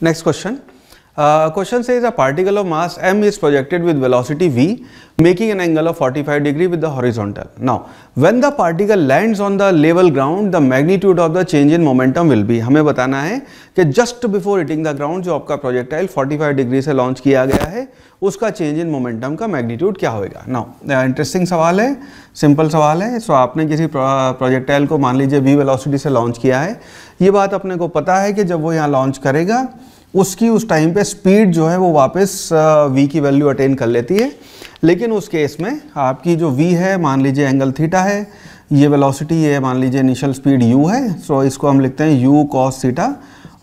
Next question. Question से is a particle of mass M is projected with velocity V making an angle of 45 five degree with the horizontal now when the particle land on the level ground the magnitude of the change in momentum will be हमें बताना है कि just before hitting the ground जो आपका projectile 45 degree से launch किया गया है उसका चेंज इन मोमेंटम का मैग्नीट्यूड क्या होगा नाउ इंटरेस्टिंग सवाल है सिंपल सवाल है सो so आपने किसी प्रोजेक्टाइल को मान लीजिए वी वेलोसिटी से लॉन्च किया है ये बात अपने को पता है कि जब वो यहाँ लॉन्च करेगा उसकी उस टाइम पे स्पीड जो है वो वापस वी की वैल्यू अटेन कर लेती है लेकिन उस केस में आपकी जो वी है मान लीजिए एंगल थीटा है ये वेलोसिटी है मान लीजिए इनिशियल स्पीड यू है सो इसको हम लिखते हैं यू कॉस थीटा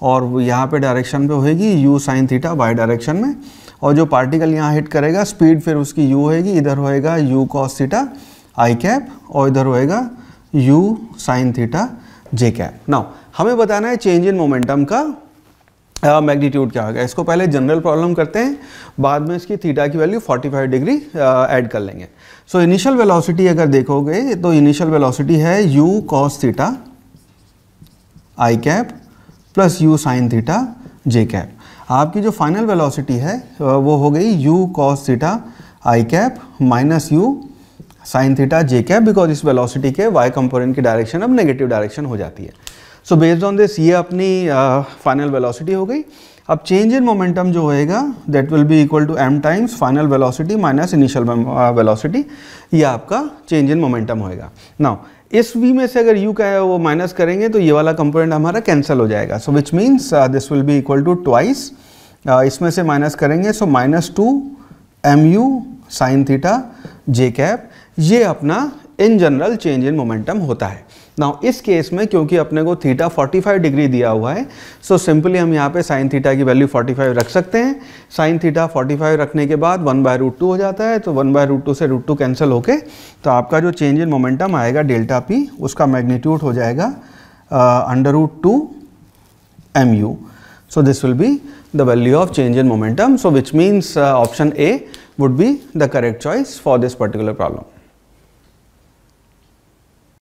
और यहाँ पे डायरेक्शन पे होएगी u sine theta y direction में और जो पार्टिकल यहाँ हिट करेगा स्पीड फिर उसकी यू होएगी इधर होएगा u cos theta i cap और इधर होएगा u sine theta j cap now हमें बताना है चेंज इन मोमेंटम का मैग्नीट्यूड क्या होगा इसको पहले जनरल प्रॉब्लम करते हैं बाद में इसकी थीटा की वैल्यू 45 डिग्री ऐड कर लेंगे सो इनिशियल वेलोसिटी अगर देखोगे तो इनिशियल वेलोसिटी है u cos theta i cap plus u sine theta j cap आपकी जो फाइनल वेलोसिटी है वो हो गई u cos theta i cap minus u sine theta j cap because इस वेलोसिटी के y कंपोनेंट की डायरेक्शन अब नेगेटिव डायरेक्शन हो जाती है सो बेस्ड ऑन दिस ये अपनी फाइनल वेलोसिटी हो गई अब चेंज इन मोमेंटम जो होएगा that will be equal to M times final velocity minus initial velocity ये आपका चेंज इन मोमेंटम होएगा नाउ इस वी में से अगर यू का है वो माइनस करेंगे तो ये वाला कंपोनेंट हमारा कैंसिल हो जाएगा so which means this will be equal to twice इसमें से माइनस करेंगे so minus two M u sine theta j cap ये अपना in general change in momentum होता है नाउ इस केस में क्योंकि अपने को थीटा 45 डिग्री दिया हुआ है सो so सिंपली हम यहाँ पे साइन थीटा की वैल्यू 45 रख सकते हैं साइन थीटा 45 रखने के बाद वन बाय रूट टू हो जाता है तो वन बाय रूट टू से रूट टू कैंसिल होके तो आपका जो चेंज इन मोमेंटम आएगा डेल्टा पी उसका मैग्नीट्यूड हो जाएगा under root two M u so this will be the value of change in momentum so which means option A would be the correct choice for this particular problem